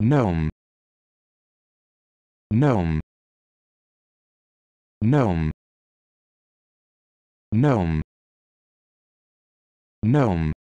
gnome gnome gnome gnome gnome